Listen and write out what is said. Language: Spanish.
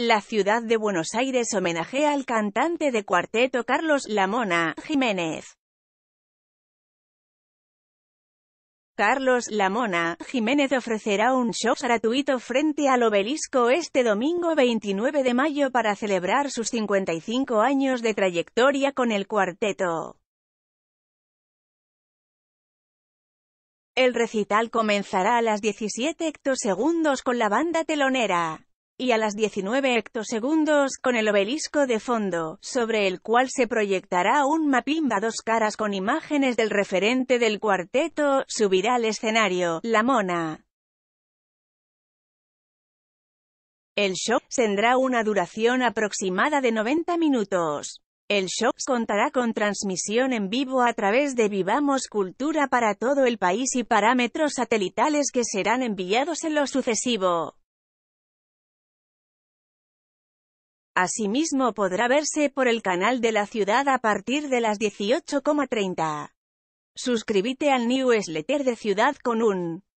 La ciudad de Buenos Aires homenajea al cantante de cuarteto Carlos Lamona Jiménez. Carlos Lamona Jiménez ofrecerá un show gratuito frente al obelisco este domingo 29 de mayo para celebrar sus 55 años de trayectoria con el cuarteto. El recital comenzará a las 17 segundos con la banda telonera y a las 19 hectosegundos, con el obelisco de fondo, sobre el cual se proyectará un mapimba dos caras con imágenes del referente del cuarteto, subirá al escenario, la mona. El show tendrá una duración aproximada de 90 minutos. El show contará con transmisión en vivo a través de Vivamos Cultura para todo el país y parámetros satelitales que serán enviados en lo sucesivo. Asimismo podrá verse por el canal de la ciudad a partir de las 18.30. Suscríbete al newsletter de Ciudad con un